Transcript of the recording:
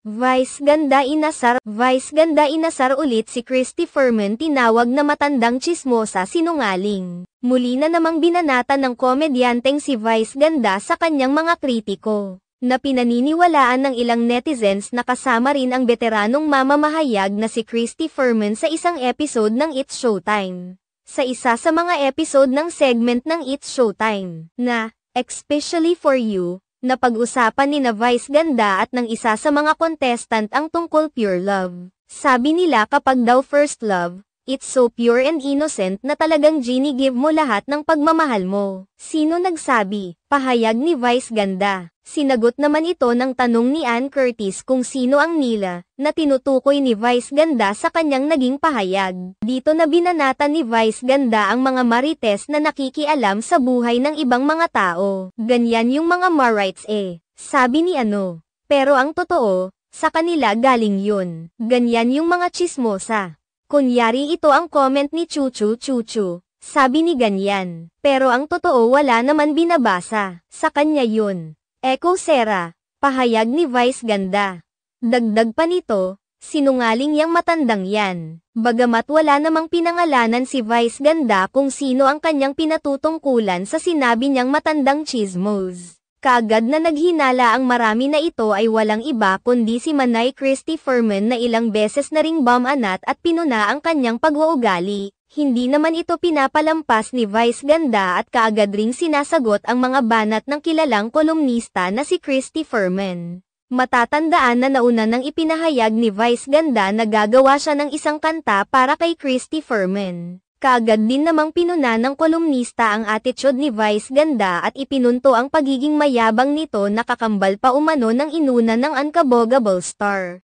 Vice ganda inasar, Vice ganda inasar ulit si Christy Furman tinawag na matandang chismosa sinungaling. Muli na namang binanatan ng komedyanteng si Vice ganda sa kanyang mga kritiko, na pinaniniwalaan ng ilang netizens na kasama rin ang veteranong mamamahayag na si Christy Furman sa isang episode ng It's Showtime. Sa isa sa mga episode ng segment ng It's Showtime, na, Especially for You, na pag usapan ni na Vice Ganda at ng isa sa mga contestant ang tungkol pure love. Sabi nila kapag daw first love, It's so pure and innocent na talagang give mo lahat ng pagmamahal mo. Sino nagsabi? Pahayag ni Vice Ganda. Sinagot naman ito ng tanong ni Ann Curtis kung sino ang nila, na tinutukoy ni Vice Ganda sa kanyang naging pahayag. Dito na binanata ni Vice Ganda ang mga marites na nakikialam sa buhay ng ibang mga tao. Ganyan yung mga marites eh. Sabi ni ano. Pero ang totoo, sa kanila galing yun. Ganyan yung mga chismosa. Kunyari ito ang comment ni Chuchu Chuchu. Sabi ni ganyan. Pero ang totoo wala naman binabasa. Sa kanya yun. Eko Sera. Pahayag ni Vice Ganda. Dagdag pa nito, sinungaling yang matandang yan. Bagamat wala namang pinangalanan si Vice Ganda kung sino ang kanyang pinatutungkulan sa sinabi niyang matandang chismos. Kaagad na naghinala ang marami na ito ay walang iba kundi si Manay Christy Furman na ilang beses na ring bamanat at pinuna ang kanyang pag-uugali. Hindi naman ito pinapalampas ni Vice Ganda at kaagad ring sinasagot ang mga banat ng kilalang kolumnista na si Christy Furman. Matatandaan na nauna nang ipinahayag ni Vice Ganda na gagawa siya ng isang kanta para kay Christy Furman. Kaagad din namang pinuna ng kolumnista ang attitude ni Vice Ganda at ipinunto ang pagiging mayabang nito na kakambal pa umano ng inuna ng uncabogable Star.